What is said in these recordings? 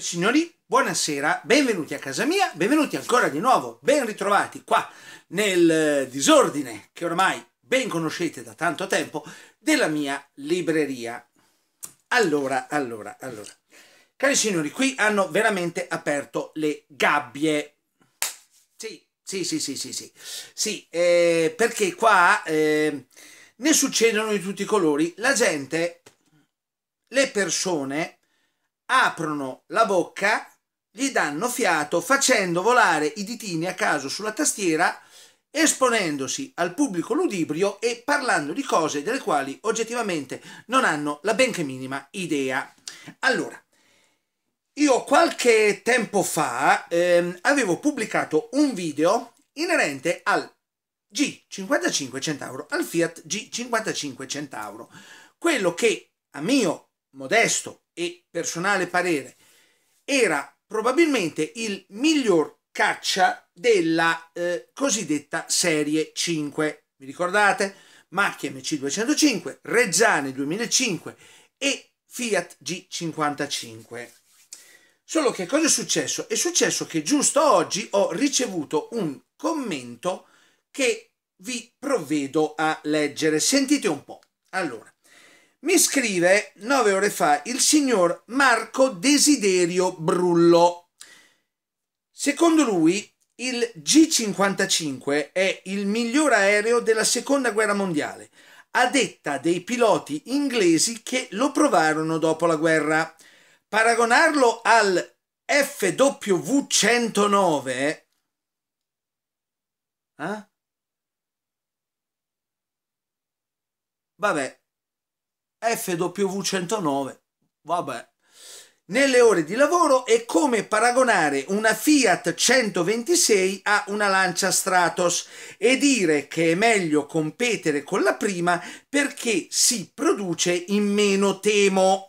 Signori, buonasera, benvenuti a casa mia, benvenuti ancora di nuovo, ben ritrovati qua nel eh, disordine che ormai ben conoscete da tanto tempo della mia libreria. Allora, allora, allora. Cari signori, qui hanno veramente aperto le gabbie. Sì, sì, sì, sì, sì, sì. Sì, eh, perché qua eh, ne succedono di tutti i colori. La gente, le persone aprono la bocca, gli danno fiato facendo volare i ditini a caso sulla tastiera, esponendosi al pubblico ludibrio e parlando di cose delle quali oggettivamente non hanno la benché minima idea. Allora, io qualche tempo fa ehm, avevo pubblicato un video inerente al G55 Centauro, al Fiat G55 Centauro, quello che a mio modesto e personale parere, era probabilmente il miglior caccia della eh, cosiddetta serie 5. Vi ricordate? Macchia MC205, Reggiane 2005 e Fiat G55. Solo che cosa è successo? È successo che giusto oggi ho ricevuto un commento che vi provvedo a leggere. Sentite un po'. Allora, mi scrive nove ore fa il signor Marco Desiderio Brullo. Secondo lui il G55 è il miglior aereo della seconda guerra mondiale, a detta dei piloti inglesi che lo provarono dopo la guerra. Paragonarlo al FW109 eh? Vabbè, FW109, vabbè, nelle ore di lavoro è come paragonare una Fiat 126 a una Lancia Stratos e dire che è meglio competere con la prima perché si produce in meno temo.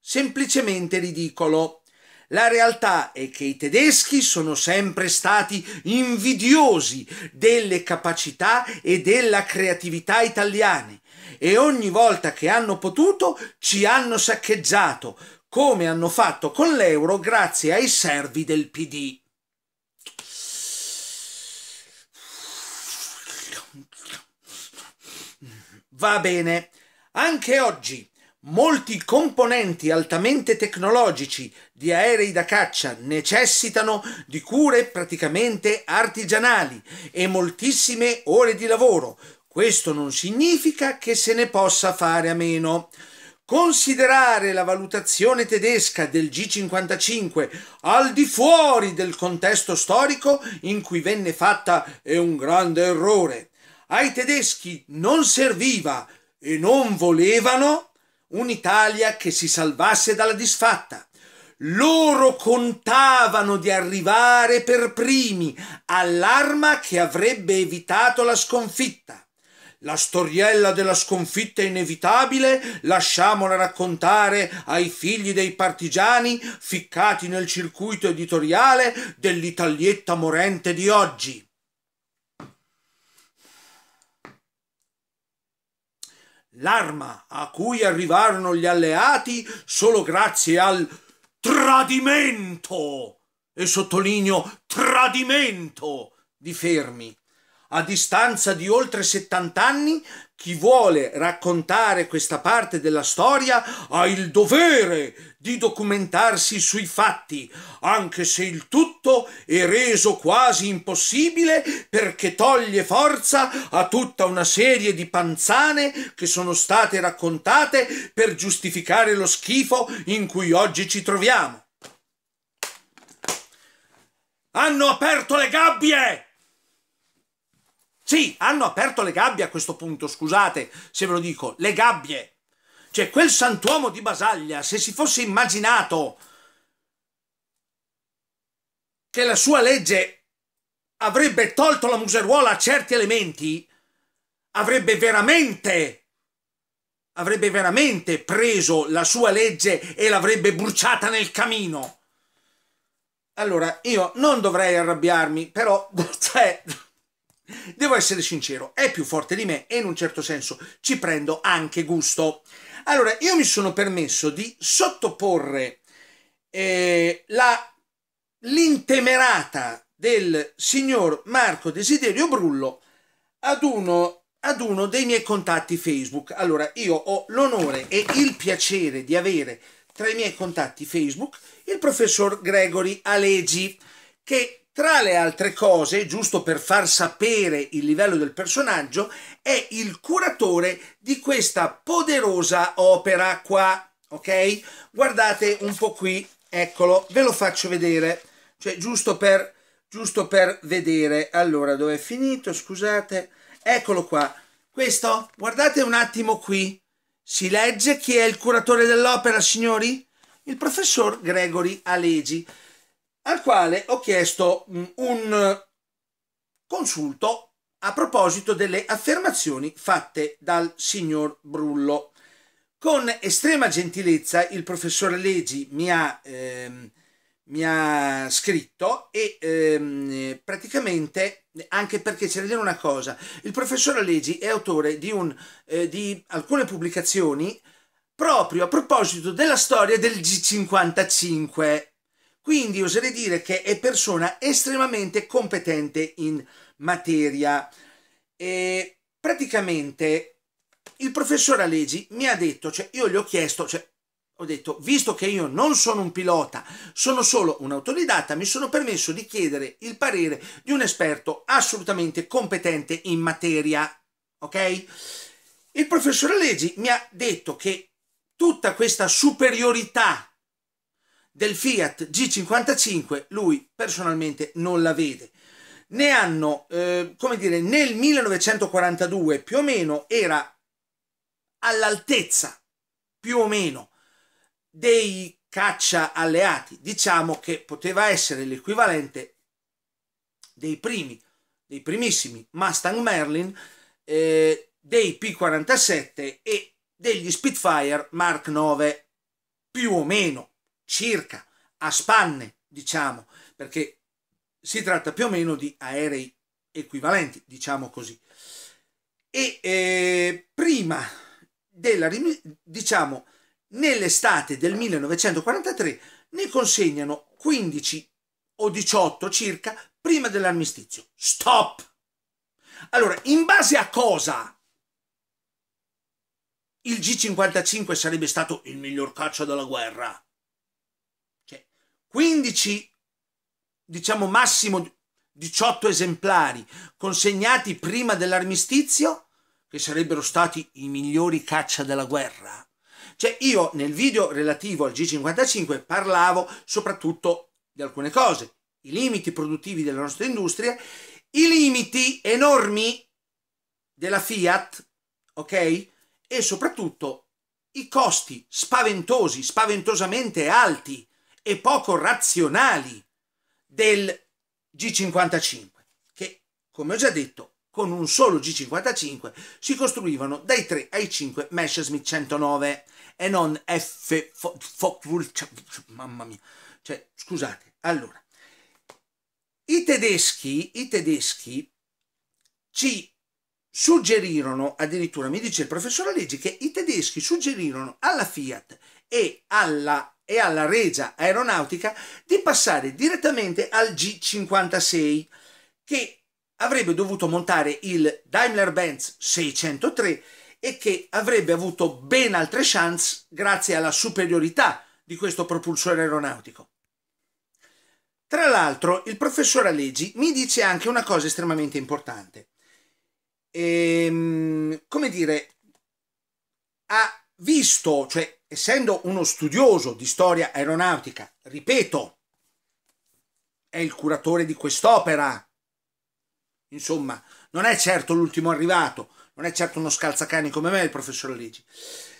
Semplicemente ridicolo. La realtà è che i tedeschi sono sempre stati invidiosi delle capacità e della creatività italiane e ogni volta che hanno potuto ci hanno saccheggiato, come hanno fatto con l'euro grazie ai servi del PD. Va bene, anche oggi Molti componenti altamente tecnologici di aerei da caccia necessitano di cure praticamente artigianali e moltissime ore di lavoro. Questo non significa che se ne possa fare a meno. Considerare la valutazione tedesca del G55 al di fuori del contesto storico in cui venne fatta è un grande errore. Ai tedeschi non serviva e non volevano un'Italia che si salvasse dalla disfatta. Loro contavano di arrivare per primi all'arma che avrebbe evitato la sconfitta. La storiella della sconfitta inevitabile lasciamola raccontare ai figli dei partigiani ficcati nel circuito editoriale dell'Italietta morente di oggi. l'arma a cui arrivarono gli alleati solo grazie al tradimento, e sottolineo tradimento, di Fermi. A distanza di oltre 70 anni chi vuole raccontare questa parte della storia ha il dovere di documentarsi sui fatti, anche se il tutto è reso quasi impossibile perché toglie forza a tutta una serie di panzane che sono state raccontate per giustificare lo schifo in cui oggi ci troviamo. Hanno aperto le gabbie! Sì, hanno aperto le gabbie a questo punto, scusate se ve lo dico, le gabbie. Cioè, quel santuomo di Basaglia, se si fosse immaginato che la sua legge avrebbe tolto la museruola a certi elementi, avrebbe veramente, avrebbe veramente preso la sua legge e l'avrebbe bruciata nel camino. Allora, io non dovrei arrabbiarmi, però, cioè... Devo essere sincero, è più forte di me e in un certo senso ci prendo anche gusto. Allora, io mi sono permesso di sottoporre eh, l'intemerata del signor Marco Desiderio Brullo ad uno, ad uno dei miei contatti Facebook. Allora, io ho l'onore e il piacere di avere tra i miei contatti Facebook il professor Gregory Alegi, che tra le altre cose, giusto per far sapere il livello del personaggio, è il curatore di questa poderosa opera qua, ok? Guardate un po' qui, eccolo, ve lo faccio vedere, cioè giusto per, giusto per vedere. Allora, dove è finito? Scusate, eccolo qua. Questo, guardate un attimo qui, si legge chi è il curatore dell'opera, signori? Il professor Gregory Alegi al quale ho chiesto mm, un consulto a proposito delle affermazioni fatte dal signor Brullo. Con estrema gentilezza il professor Leggi mi ha, ehm, mi ha scritto e ehm, praticamente, anche perché c'è da dire una cosa, il professor Leggi è autore di, un, eh, di alcune pubblicazioni proprio a proposito della storia del G55 quindi oserei dire che è persona estremamente competente in materia. E praticamente il professor Alegi mi ha detto, cioè io gli ho chiesto, cioè ho detto, visto che io non sono un pilota, sono solo un autodidatta, mi sono permesso di chiedere il parere di un esperto assolutamente competente in materia. Ok? Il professor Alegi mi ha detto che tutta questa superiorità del Fiat G55 lui personalmente non la vede. Ne hanno, eh, come dire, nel 1942 più o meno era all'altezza, più o meno, dei caccia alleati. Diciamo che poteva essere l'equivalente dei primi, dei primissimi Mustang Merlin, eh, dei P47 e degli Spitfire Mark 9, più o meno circa, a spanne, diciamo, perché si tratta più o meno di aerei equivalenti, diciamo così. E eh, prima della, diciamo, nell'estate del 1943 ne consegnano 15 o 18 circa prima dell'armistizio. Stop! Allora, in base a cosa il G55 sarebbe stato il miglior caccia della guerra? 15, diciamo massimo 18 esemplari consegnati prima dell'armistizio, che sarebbero stati i migliori caccia della guerra. Cioè io nel video relativo al G55 parlavo soprattutto di alcune cose, i limiti produttivi della nostra industria, i limiti enormi della Fiat, ok? E soprattutto i costi spaventosi, spaventosamente alti e poco razionali del G55, che come ho già detto con un solo G55 si costruivano dai 3 ai 5 Messerschmitt 109 e non F... Fo, fo, mamma mia, cioè scusate, allora, i tedeschi, i tedeschi ci suggerirono, addirittura mi dice il professor Leggi, che i tedeschi suggerirono alla Fiat e alla e alla Regia Aeronautica di passare direttamente al G56 che avrebbe dovuto montare il Daimler-Benz 603 e che avrebbe avuto ben altre chance grazie alla superiorità di questo propulsore aeronautico. Tra l'altro, il professor Allegi mi dice anche una cosa estremamente importante. Ehm, come dire, ha visto, cioè essendo uno studioso di storia aeronautica, ripeto, è il curatore di quest'opera. Insomma, non è certo l'ultimo arrivato, non è certo uno scalzacani come me il professor Leggi.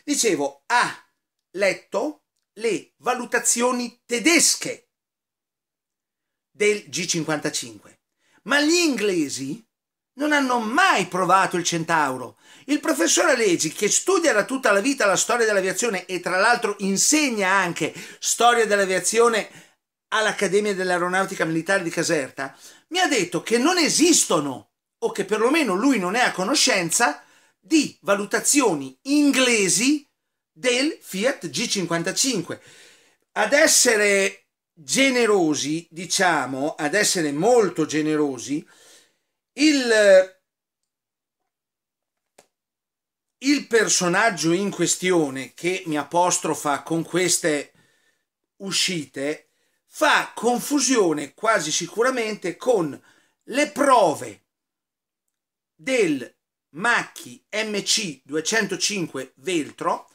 Dicevo, ha letto le valutazioni tedesche del G55, ma gli inglesi non hanno mai provato il centauro. Il professor Alegi, che studia da tutta la vita la storia dell'aviazione e tra l'altro insegna anche storia dell'aviazione all'Accademia dell'Aeronautica Militare di Caserta, mi ha detto che non esistono, o che perlomeno lui non è a conoscenza, di valutazioni inglesi del Fiat G55. Ad essere generosi, diciamo, ad essere molto generosi, il, il personaggio in questione che mi apostrofa con queste uscite fa confusione quasi sicuramente con le prove del Macchi MC 205 Veltro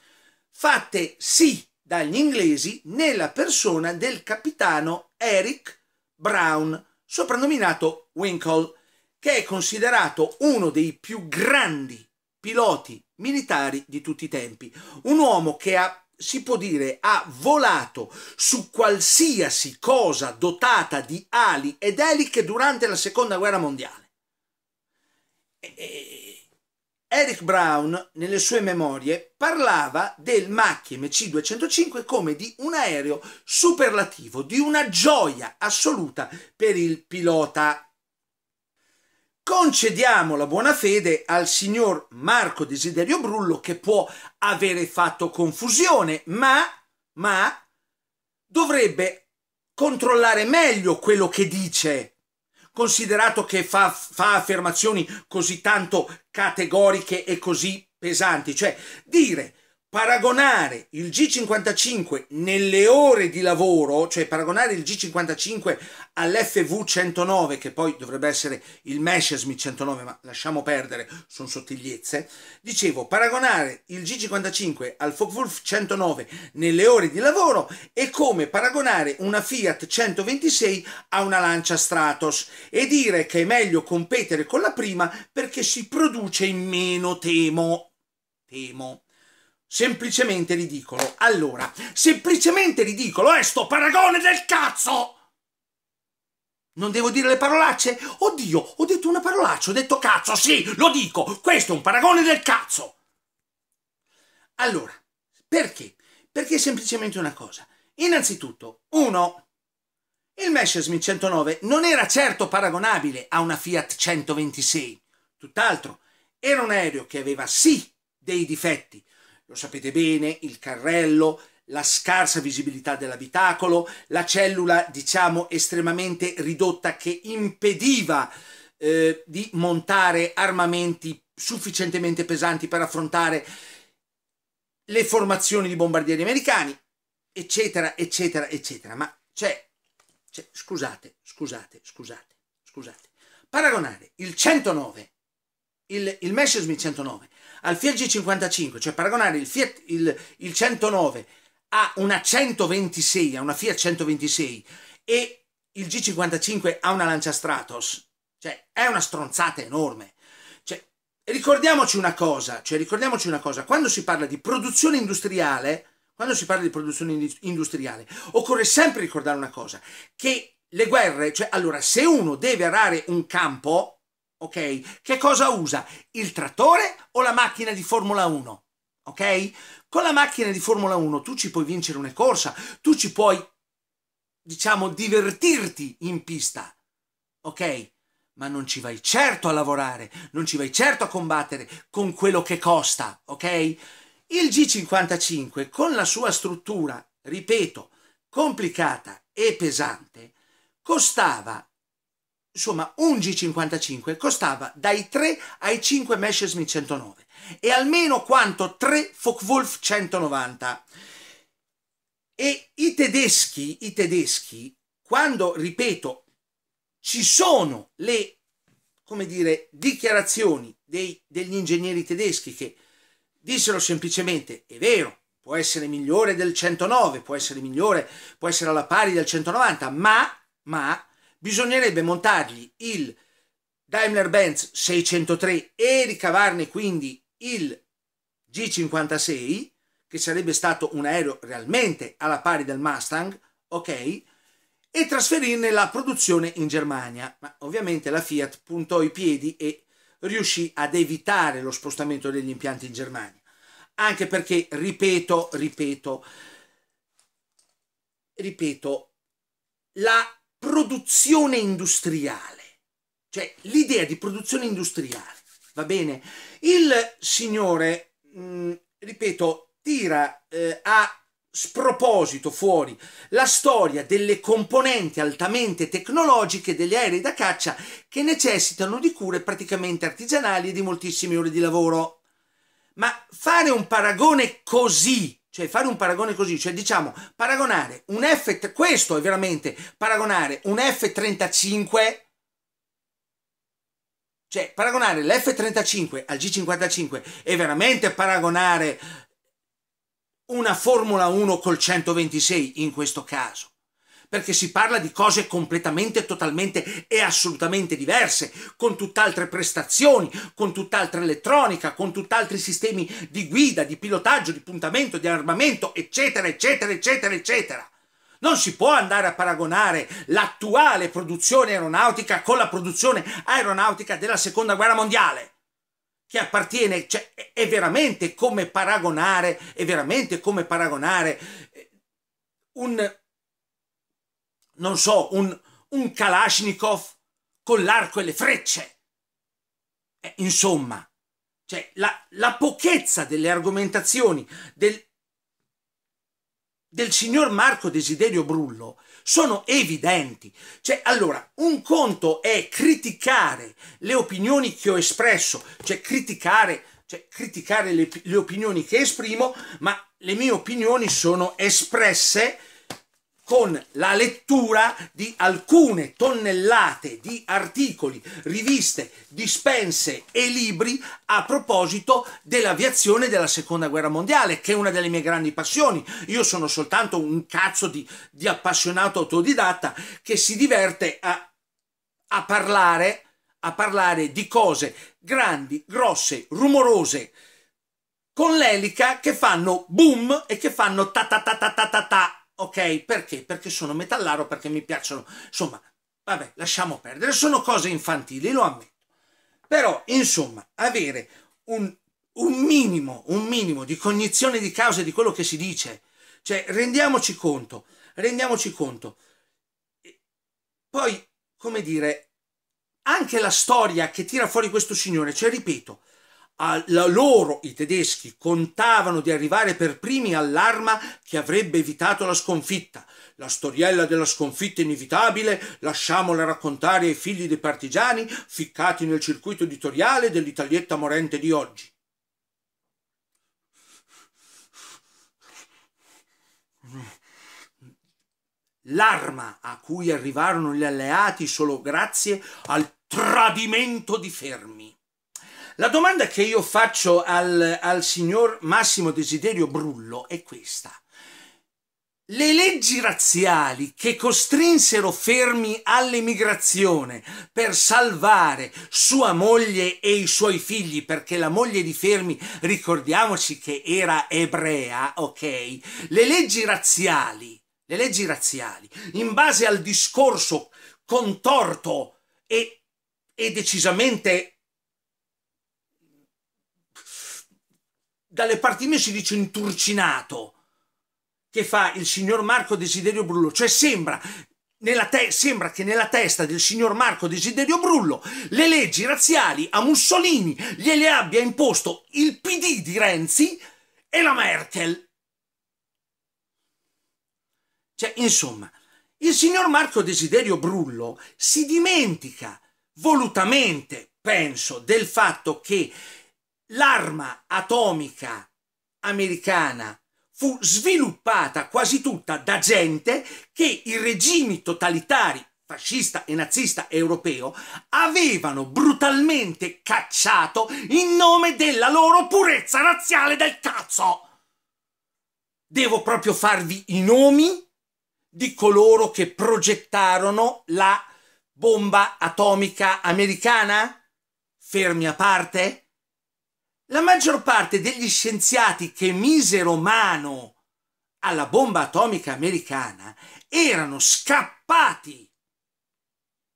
fatte sì dagli inglesi nella persona del capitano Eric Brown, soprannominato Winkle, che è considerato uno dei più grandi piloti militari di tutti i tempi. Un uomo che ha, si può dire ha volato su qualsiasi cosa dotata di ali ed eliche durante la seconda guerra mondiale. E... Eric Brown, nelle sue memorie, parlava del Macchi MC205 come di un aereo superlativo, di una gioia assoluta per il pilota concediamo la buona fede al signor Marco Desiderio Brullo che può avere fatto confusione, ma, ma dovrebbe controllare meglio quello che dice, considerato che fa, fa affermazioni così tanto categoriche e così pesanti, cioè dire paragonare il G55 nelle ore di lavoro, cioè paragonare il G55 all'FV109, che poi dovrebbe essere il Messerschmitt 109, ma lasciamo perdere, sono sottigliezze, dicevo, paragonare il G55 al Focke-Wulf 109 nelle ore di lavoro è come paragonare una Fiat 126 a una Lancia Stratos e dire che è meglio competere con la prima perché si produce in meno temo. Temo. Semplicemente ridicolo. Allora, semplicemente ridicolo è sto paragone del cazzo! Non devo dire le parolacce? Oddio, ho detto una parolaccia, ho detto cazzo, sì, lo dico, questo è un paragone del cazzo! Allora, perché? Perché è semplicemente una cosa. Innanzitutto, uno, il Messerschmitt 109 non era certo paragonabile a una Fiat 126, tutt'altro, era un aereo che aveva sì dei difetti, lo sapete bene, il carrello, la scarsa visibilità dell'abitacolo, la cellula diciamo estremamente ridotta che impediva eh, di montare armamenti sufficientemente pesanti per affrontare le formazioni di bombardieri americani, eccetera, eccetera, eccetera. Ma c'è, cioè, scusate, scusate, scusate, scusate. Paragonare il 109, il, il Messerschmitt 109 al Fiat G55, cioè paragonare il, Fiat, il, il 109 a una 126, a una Fiat 126 e il G55 a una Lancia Stratos, cioè è una stronzata enorme. Cioè, ricordiamoci una cosa, cioè, ricordiamoci una cosa, quando si parla di produzione industriale, quando si parla di produzione industriale, occorre sempre ricordare una cosa, che le guerre, cioè allora se uno deve arare un campo, ok? Che cosa usa? Il trattore o la macchina di Formula 1? Ok? Con la macchina di Formula 1 tu ci puoi vincere una corsa, tu ci puoi, diciamo, divertirti in pista, ok? Ma non ci vai certo a lavorare, non ci vai certo a combattere con quello che costa, ok? Il G55 con la sua struttura, ripeto, complicata e pesante, costava insomma un G55 costava dai 3 ai 5 Messerschmitt 109 e almeno quanto 3 Focke-Wulf 190 e i tedeschi, i tedeschi quando ripeto ci sono le come dire dichiarazioni dei, degli ingegneri tedeschi che dissero semplicemente è vero può essere migliore del 109 può essere migliore può essere alla pari del 190 ma ma bisognerebbe montargli il Daimler-Benz 603 e ricavarne quindi il G56, che sarebbe stato un aereo realmente alla pari del Mustang, ok? E trasferirne la produzione in Germania. Ma ovviamente la Fiat puntò i piedi e riuscì ad evitare lo spostamento degli impianti in Germania. Anche perché, ripeto, ripeto, ripeto, la produzione industriale, cioè l'idea di produzione industriale, va bene? Il signore, mh, mm, ripeto, tira eh, a sproposito fuori la storia delle componenti altamente tecnologiche degli aerei da caccia che necessitano di cure praticamente artigianali e di moltissime ore di lavoro. Ma fare un paragone così cioè fare un paragone così, cioè diciamo paragonare un F, questo è veramente paragonare un F35, cioè paragonare l'F35 al G55 è veramente paragonare una Formula 1 col 126 in questo caso perché si parla di cose completamente, totalmente e assolutamente diverse, con tutt'altre prestazioni, con tutt'altra elettronica, con tutt'altri sistemi di guida, di pilotaggio, di puntamento, di armamento, eccetera, eccetera, eccetera, eccetera. Non si può andare a paragonare l'attuale produzione aeronautica con la produzione aeronautica della seconda guerra mondiale, che appartiene, cioè, è veramente come paragonare, è veramente come paragonare eh, un, non so, un, un Kalashnikov con l'arco e le frecce. Eh, insomma, cioè, la, la, pochezza delle argomentazioni del, del signor Marco Desiderio Brullo sono evidenti. Cioè, allora, un conto è criticare le opinioni che ho espresso, cioè criticare, cioè, criticare le, le opinioni che esprimo, ma le mie opinioni sono espresse con la lettura di alcune tonnellate di articoli, riviste, dispense e libri a proposito dell'aviazione della seconda guerra mondiale, che è una delle mie grandi passioni. Io sono soltanto un cazzo di, di appassionato autodidatta che si diverte a, a, parlare, a parlare di cose grandi, grosse, rumorose, con l'elica che fanno boom e che fanno ta ta ta ta ta ta ta Ok, perché? Perché sono metallaro, perché mi piacciono. Insomma, vabbè, lasciamo perdere. Sono cose infantili, lo ammetto. Però, insomma, avere un, un minimo, un minimo di cognizione di causa di quello che si dice. Cioè, rendiamoci conto, rendiamoci conto. Poi, come dire, anche la storia che tira fuori questo signore, cioè, ripeto, alla loro i tedeschi contavano di arrivare per primi all'arma che avrebbe evitato la sconfitta. La storiella della sconfitta inevitabile lasciamola raccontare ai figli dei partigiani ficcati nel circuito editoriale dell'Italietta morente di oggi. L'arma a cui arrivarono gli alleati solo grazie al tradimento di Fermi. La domanda che io faccio al, al signor Massimo Desiderio Brullo è questa. Le leggi razziali che costrinsero Fermi all'emigrazione per salvare sua moglie e i suoi figli, perché la moglie di Fermi, ricordiamoci che era ebrea, ok? Le leggi razziali, le leggi razziali, in base al discorso contorto e, e decisamente dalle parti mie si dice inturcinato che fa il signor Marco Desiderio Brullo, cioè sembra, sembra, che nella testa del signor Marco Desiderio Brullo le leggi razziali a Mussolini gliele abbia imposto il PD di Renzi e la Merkel. Cioè, insomma, il signor Marco Desiderio Brullo si dimentica volutamente, penso, del fatto che l'arma atomica americana fu sviluppata quasi tutta da gente che i regimi totalitari fascista e nazista europeo avevano brutalmente cacciato in nome della loro purezza razziale del cazzo. Devo proprio farvi i nomi di coloro che progettarono la bomba atomica americana? Fermi a parte? La maggior parte degli scienziati che misero mano alla bomba atomica americana erano scappati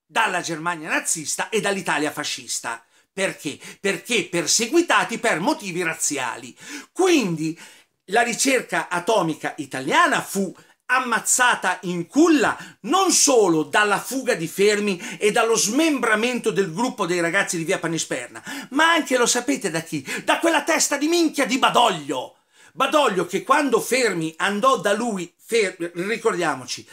dalla Germania nazista e dall'Italia fascista. Perché? Perché perseguitati per motivi razziali. Quindi la ricerca atomica italiana fu ammazzata in culla non solo dalla fuga di Fermi e dallo smembramento del gruppo dei ragazzi di via Panisperna, ma anche, lo sapete da chi? Da quella testa di minchia di Badoglio. Badoglio che quando Fermi andò da lui, Fer, ricordiamoci,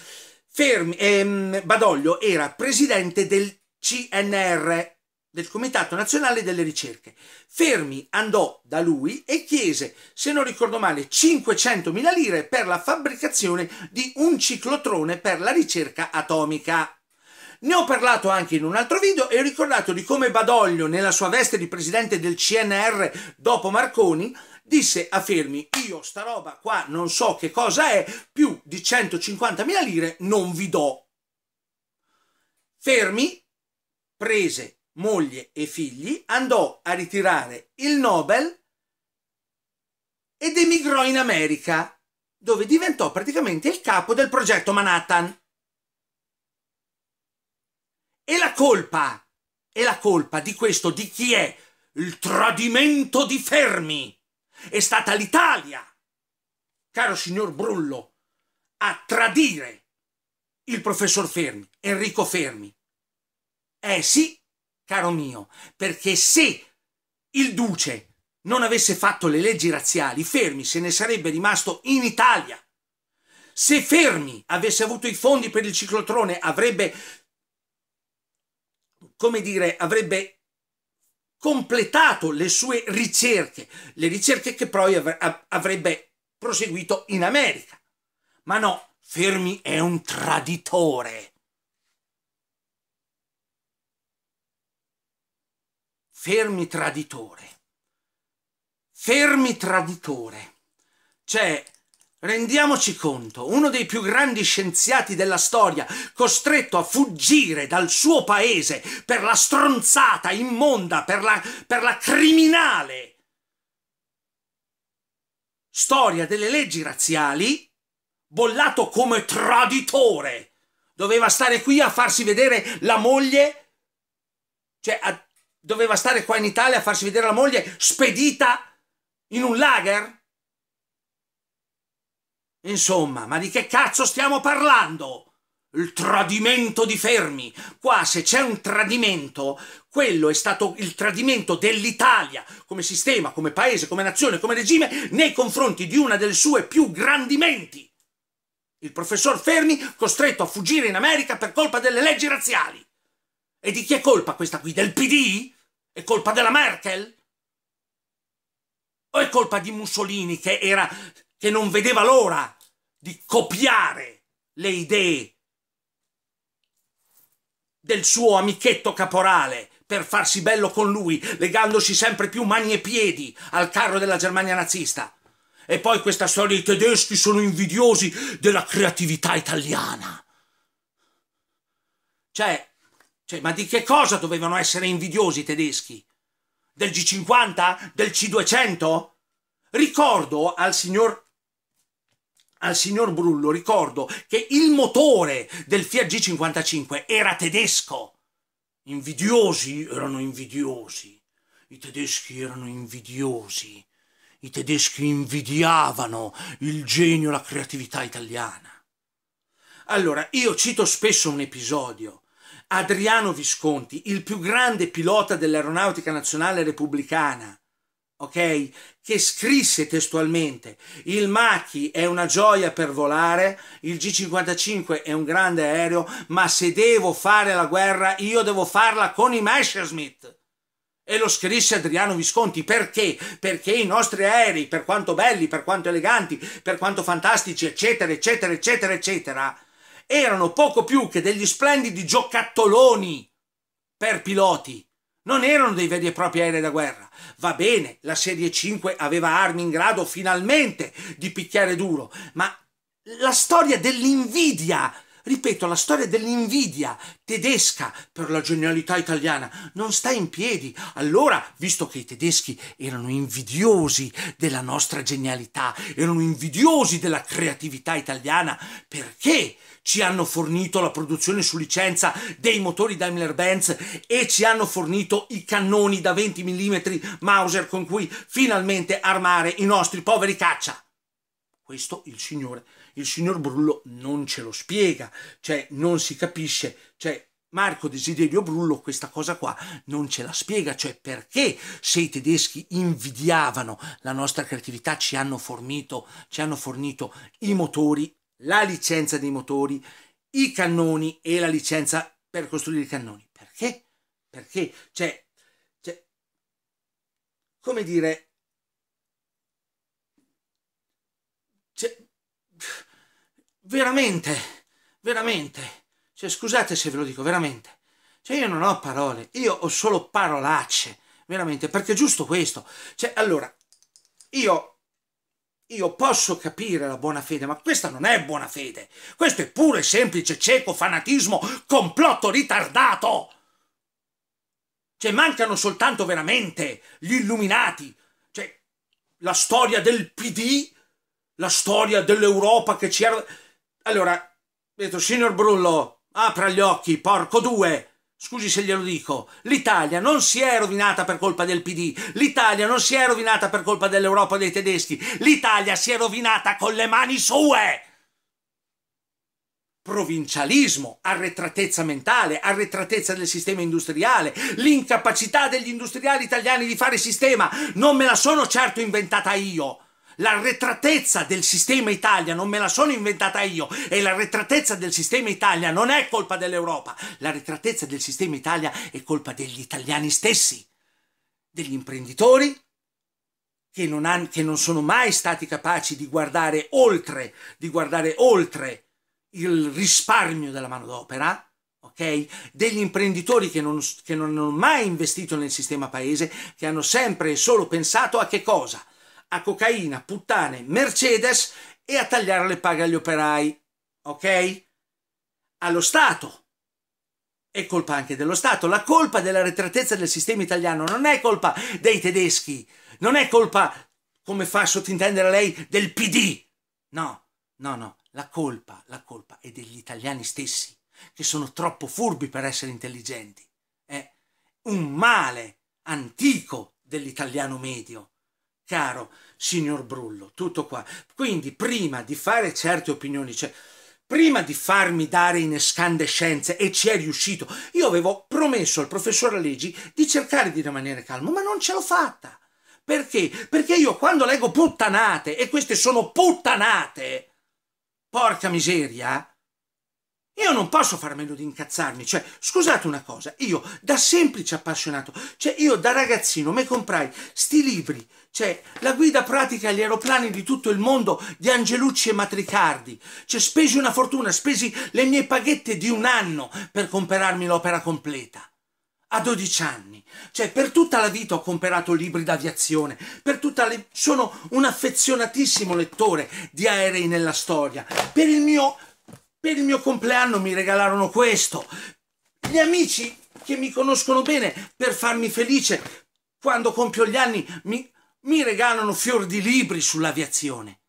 Fermi, ehm, Badoglio era presidente del CNR, del Comitato Nazionale delle Ricerche. Fermi andò da lui e chiese, se non ricordo male, 500.000 lire per la fabbricazione di un ciclotrone per la ricerca atomica. Ne ho parlato anche in un altro video e ho ricordato di come Badoglio, nella sua veste di presidente del CNR dopo Marconi, disse a Fermi, io sta roba qua non so che cosa è, più di 150.000 lire non vi do. Fermi prese moglie e figli, andò a ritirare il Nobel ed emigrò in America, dove diventò praticamente il capo del progetto Manhattan. E la colpa, e la colpa di questo di chi è? Il tradimento di Fermi è stata l'Italia, caro signor Brullo, a tradire il professor Fermi, Enrico Fermi. Eh sì, caro mio, perché se il duce non avesse fatto le leggi razziali, Fermi se ne sarebbe rimasto in Italia. Se Fermi avesse avuto i fondi per il ciclotrone, avrebbe, come dire, avrebbe completato le sue ricerche, le ricerche che poi avrebbe proseguito in America. Ma no, Fermi è un traditore. fermi traditore, fermi traditore, cioè rendiamoci conto, uno dei più grandi scienziati della storia, costretto a fuggire dal suo paese per la stronzata immonda, per la, per la criminale storia delle leggi razziali, bollato come traditore, doveva stare qui a farsi vedere la moglie, cioè a doveva stare qua in Italia a farsi vedere la moglie spedita in un lager? Insomma, ma di che cazzo stiamo parlando? Il tradimento di Fermi. Qua se c'è un tradimento, quello è stato il tradimento dell'Italia come sistema, come paese, come nazione, come regime nei confronti di una delle sue più grandi menti. Il professor Fermi costretto a fuggire in America per colpa delle leggi razziali. E di chi è colpa questa qui? Del PD? È colpa della Merkel? O è colpa di Mussolini che, era, che non vedeva l'ora di copiare le idee del suo amichetto caporale per farsi bello con lui, legandosi sempre più mani e piedi al carro della Germania nazista? E poi questa storia i tedeschi sono invidiosi della creatività italiana. Cioè, cioè, ma di che cosa dovevano essere invidiosi i tedeschi? Del G50? Del C200? Ricordo al signor al signor Brullo ricordo che il motore del Fiat G55 era tedesco. Invidiosi erano invidiosi. I tedeschi erano invidiosi. I tedeschi invidiavano il genio la creatività italiana. Allora, io cito spesso un episodio Adriano Visconti, il più grande pilota dell'aeronautica nazionale repubblicana, ok? Che scrisse testualmente: Il Machi è una gioia per volare, il G55 è un grande aereo, ma se devo fare la guerra, io devo farla con i Messerschmitt. E lo scrisse Adriano Visconti perché? Perché i nostri aerei, per quanto belli, per quanto eleganti, per quanto fantastici, eccetera, eccetera, eccetera, eccetera erano poco più che degli splendidi giocattoloni per piloti. Non erano dei veri e propri aerei da guerra. Va bene, la Serie 5 aveva armi in grado finalmente di picchiare duro, ma la storia dell'invidia, ripeto, la storia dell'invidia tedesca per la genialità italiana non sta in piedi. Allora, visto che i tedeschi erano invidiosi della nostra genialità, erano invidiosi della creatività italiana, perché ci hanno fornito la produzione su licenza dei motori Daimler-Benz e ci hanno fornito i cannoni da 20 mm Mauser con cui finalmente armare i nostri poveri caccia. Questo il signore, il signor Brullo non ce lo spiega, cioè non si capisce, cioè Marco Desiderio Brullo questa cosa qua non ce la spiega, cioè perché se i tedeschi invidiavano la nostra creatività ci hanno fornito, ci hanno fornito i motori la licenza dei motori, i cannoni e la licenza per costruire i cannoni. Perché? Perché? Cioè, cioè come dire, cioè, veramente, veramente, cioè, scusate se ve lo dico, veramente. Cioè, io non ho parole, io ho solo parolacce, veramente, perché è giusto questo. Cioè, allora, io io posso capire la buona fede, ma questa non è buona fede. Questo è pure semplice cieco fanatismo, complotto ritardato. Cioè, mancano soltanto veramente gli illuminati. Cioè, la storia del PD, la storia dell'Europa che ci era... Allora, detto, signor Brullo, apra gli occhi, porco due. Scusi se glielo dico, l'Italia non si è rovinata per colpa del PD, l'Italia non si è rovinata per colpa dell'Europa dei tedeschi, l'Italia si è rovinata con le mani sue! Provincialismo, arretratezza mentale, arretratezza del sistema industriale, l'incapacità degli industriali italiani di fare sistema, non me la sono certo inventata io l'arretratezza del sistema Italia non me la sono inventata io e l'arretratezza del sistema Italia non è colpa dell'Europa, l'arretratezza del sistema Italia è colpa degli italiani stessi, degli imprenditori che non, han, che non sono mai stati capaci di guardare oltre, di guardare oltre il risparmio della manodopera, Okay? Degli imprenditori che non, che non, hanno mai investito nel sistema paese, che hanno sempre e solo pensato a che cosa? a cocaina, puttane, Mercedes e a tagliare le paghe agli operai. Ok? Allo Stato. È colpa anche dello Stato. La colpa della retratezza del sistema italiano non è colpa dei tedeschi, non è colpa, come fa a sottintendere lei, del PD. No, no, no. La colpa, la colpa è degli italiani stessi, che sono troppo furbi per essere intelligenti. È eh? un male antico dell'italiano medio Caro signor Brullo, tutto qua. Quindi prima di fare certe opinioni, cioè prima di farmi dare in escandescenze e ci è riuscito, io avevo promesso al professor Allegi di cercare di rimanere calmo, ma non ce l'ho fatta. Perché? Perché io quando leggo puttanate, e queste sono puttanate, porca miseria, io non posso far meno di incazzarmi, cioè, scusate una cosa, io da semplice appassionato, cioè io da ragazzino mi comprai sti libri, cioè la guida pratica agli aeroplani di tutto il mondo di Angelucci e Matricardi, cioè spesi una fortuna, spesi le mie paghette di un anno per comprarmi l'opera completa. A 12 anni, cioè per tutta la vita ho comprato libri d'aviazione, per tutta le... sono un affezionatissimo lettore di aerei nella storia, per il mio per il mio compleanno mi regalarono questo. Gli amici che mi conoscono bene per farmi felice quando compio gli anni mi, mi regalano fior di libri sull'aviazione.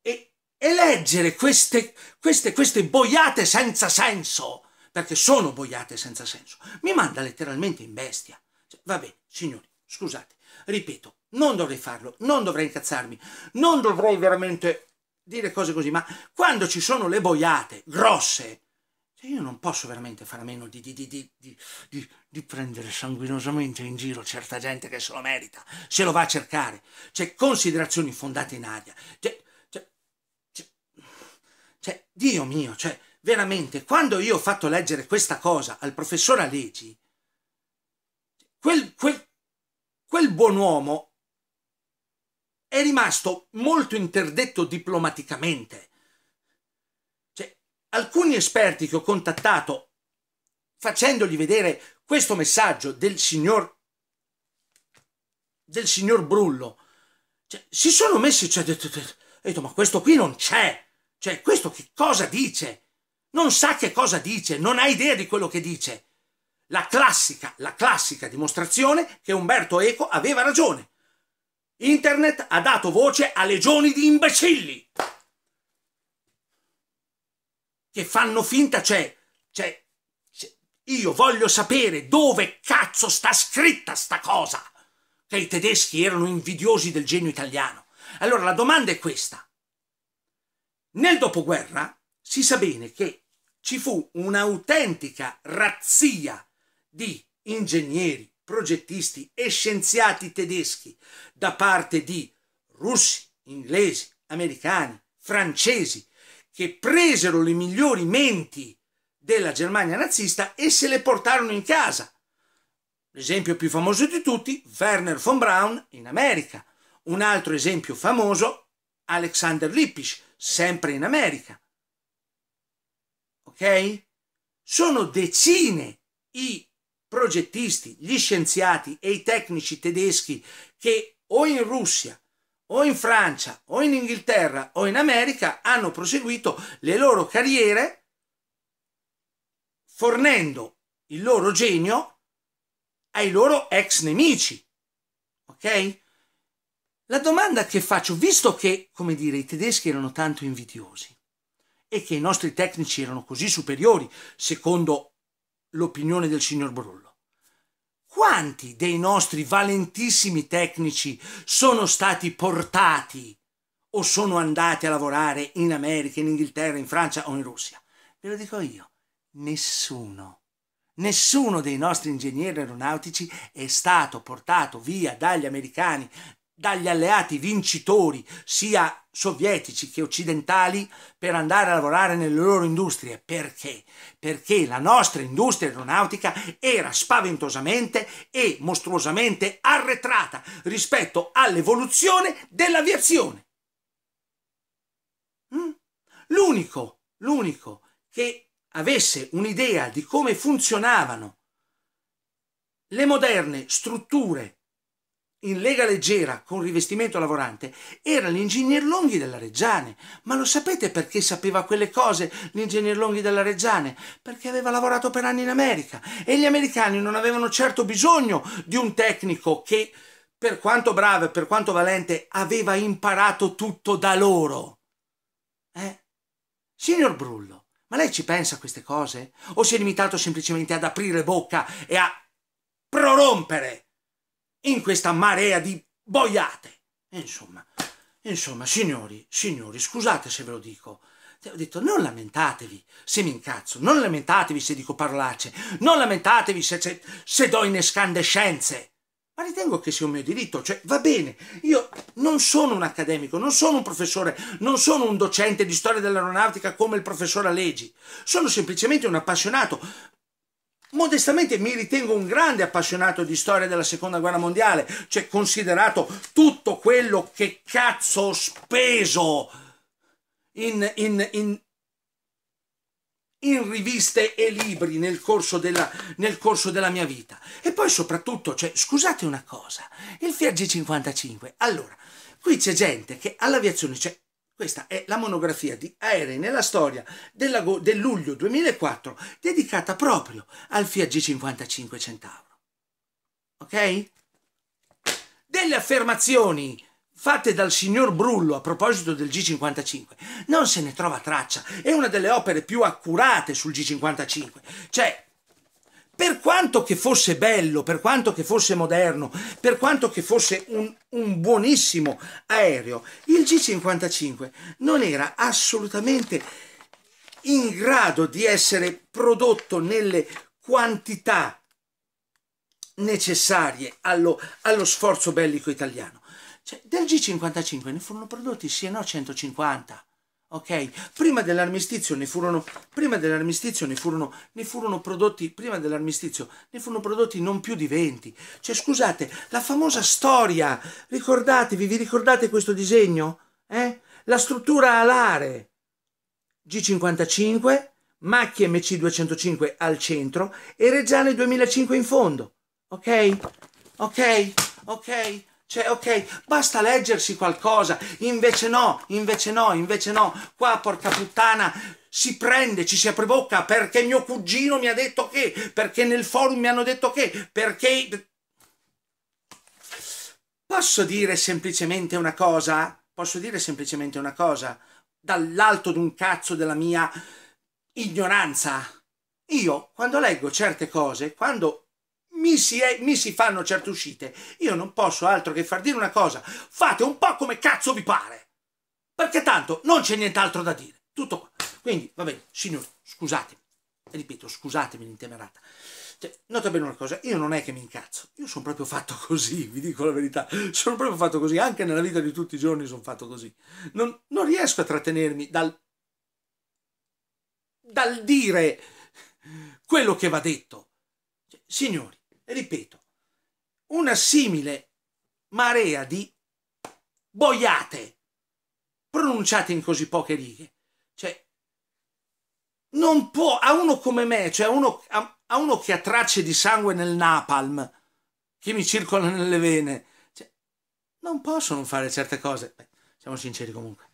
E, e leggere queste, queste, queste boiate senza senso, perché sono boiate senza senso, mi manda letteralmente in bestia. Cioè, bene, signori, scusate, ripeto, non dovrei farlo, non dovrei incazzarmi, non dovrei veramente dire cose così, ma quando ci sono le boiate grosse, cioè io non posso veramente fare a meno di, di, di, di, prendere sanguinosamente in giro certa gente che se lo merita, se lo va a cercare. C'è cioè, considerazioni fondate in aria. cioè, c'è, cioè, c'è, Dio mio, cioè, veramente, quando io ho fatto leggere questa cosa al professore Alegi, quel, quel, quel buon uomo è rimasto molto interdetto diplomaticamente. Cioè, alcuni esperti che ho contattato facendogli vedere questo messaggio del signor del signor Brullo cioè, si sono messi cioè, detto, detto, ma questo qui non c'è cioè questo che cosa dice non sa che cosa dice non ha idea di quello che dice la classica la classica dimostrazione che Umberto Eco aveva ragione Internet ha dato voce a legioni di imbecilli che fanno finta, cioè, cioè, cioè, io voglio sapere dove cazzo sta scritta sta cosa, che i tedeschi erano invidiosi del genio italiano. Allora la domanda è questa. Nel dopoguerra si sa bene che ci fu un'autentica razzia di ingegneri, progettisti e scienziati tedeschi da parte di russi, inglesi, americani, francesi, che presero le migliori menti della Germania nazista e se le portarono in casa. L'esempio più famoso di tutti, Werner von Braun in America. Un altro esempio famoso, Alexander Lippisch, sempre in America. Ok? Sono decine i progettisti, gli scienziati e i tecnici tedeschi che o in Russia o in Francia o in Inghilterra o in America hanno proseguito le loro carriere fornendo il loro genio ai loro ex nemici. Ok? La domanda che faccio, visto che, come dire, i tedeschi erano tanto invidiosi e che i nostri tecnici erano così superiori, secondo l'opinione del signor Brullo. Quanti dei nostri valentissimi tecnici sono stati portati o sono andati a lavorare in America, in Inghilterra, in Francia o in Russia? Ve lo dico io, nessuno. Nessuno dei nostri ingegneri aeronautici è stato portato via dagli americani, dagli alleati vincitori, sia sovietici che occidentali, per andare a lavorare nelle loro industrie. Perché? Perché la nostra industria aeronautica era spaventosamente e mostruosamente arretrata rispetto all'evoluzione dell'aviazione. Mm? L'unico, l'unico che avesse un'idea di come funzionavano le moderne strutture in lega leggera con rivestimento lavorante era l'ingegner Longhi della Reggiane. Ma lo sapete perché sapeva quelle cose l'ingegner Longhi della Reggiane? Perché aveva lavorato per anni in America e gli americani non avevano certo bisogno di un tecnico che, per quanto bravo e per quanto valente, aveva imparato tutto da loro. Eh? Signor Brullo, ma lei ci pensa a queste cose? O si è limitato semplicemente ad aprire bocca e a prorompere? in questa marea di boiate. insomma, insomma, signori, signori, scusate se ve lo dico. Ho detto, non lamentatevi se mi incazzo, non lamentatevi se dico parolacce, non lamentatevi se, se, se do in escandescenze ma ritengo che sia un mio diritto, cioè va bene, io non sono un accademico, non sono un professore, non sono un docente di storia dell'aeronautica come il professor Allegi, sono semplicemente un appassionato, Modestamente mi ritengo un grande appassionato di storia della seconda guerra mondiale, cioè considerato tutto quello che cazzo ho speso in, in, in, in riviste e libri nel corso, della, nel corso, della, mia vita. E poi soprattutto, cioè, scusate una cosa, il Fiat G55, allora, qui c'è gente che all'aviazione, cioè questa è la monografia di Aerei nella storia del luglio 2004 dedicata proprio al Fiat G55 Centauro. Ok? Delle affermazioni fatte dal signor Brullo a proposito del G55 non se ne trova traccia. È una delle opere più accurate sul G55. Cioè, per quanto che fosse bello, per quanto che fosse moderno, per quanto che fosse un, un buonissimo aereo, il G55 non era assolutamente in grado di essere prodotto nelle quantità necessarie allo, allo sforzo bellico italiano. Cioè, del G55 ne furono prodotti sì e no 150. Ok? Prima dell'armistizio ne furono, prima dell'armistizio ne furono, ne furono prodotti, prima dell'armistizio ne furono prodotti non più di 20. Cioè, scusate, la famosa storia, ricordatevi, vi ricordate questo disegno? Eh? La struttura alare G55, Macchi MC205 al centro e Reggiane 2005 in fondo. Ok? Ok? Ok? Cioè, ok, basta leggersi qualcosa, invece no, invece no, invece no. Qua, porca puttana, si prende, ci si apre bocca perché mio cugino mi ha detto che, perché nel forum mi hanno detto che, perché... Posso dire semplicemente una cosa? Posso dire semplicemente una cosa? Dall'alto d'un cazzo della mia ignoranza. Io, quando leggo certe cose, quando mi si, è, mi si fanno certe uscite. Io non posso altro che far dire una cosa. Fate un po' come cazzo vi pare. Perché tanto non c'è nient'altro da dire. Tutto qua. Quindi, va bene, signori, scusatemi. Ripeto, scusatemi l'intemerata. Cioè, nota bene una cosa, io non è che mi incazzo, io sono proprio fatto così, vi dico la verità, sono proprio fatto così, anche nella vita di tutti i giorni sono fatto così. Non, non riesco a trattenermi dal, dal dire quello che va detto. Cioè, signori, ripeto, una simile marea di boiate pronunciate in così poche righe. Cioè, non può, a uno come me, cioè a uno, a, a uno che ha tracce di sangue nel napalm, che mi circola nelle vene, cioè, non possono fare certe cose. Beh, siamo sinceri comunque.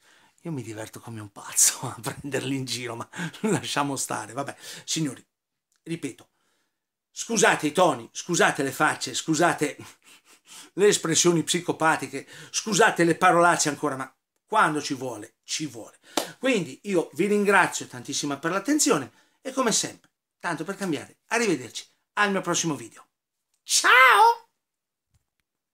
Io mi diverto come un pazzo a prenderli in giro, ma lasciamo stare. Vabbè, signori, ripeto, Scusate i toni, scusate le facce, scusate le espressioni psicopatiche, scusate le parolacce ancora, ma quando ci vuole, ci vuole. Quindi io vi ringrazio tantissimo per l'attenzione e come sempre, tanto per cambiare, arrivederci al mio prossimo video. Ciao!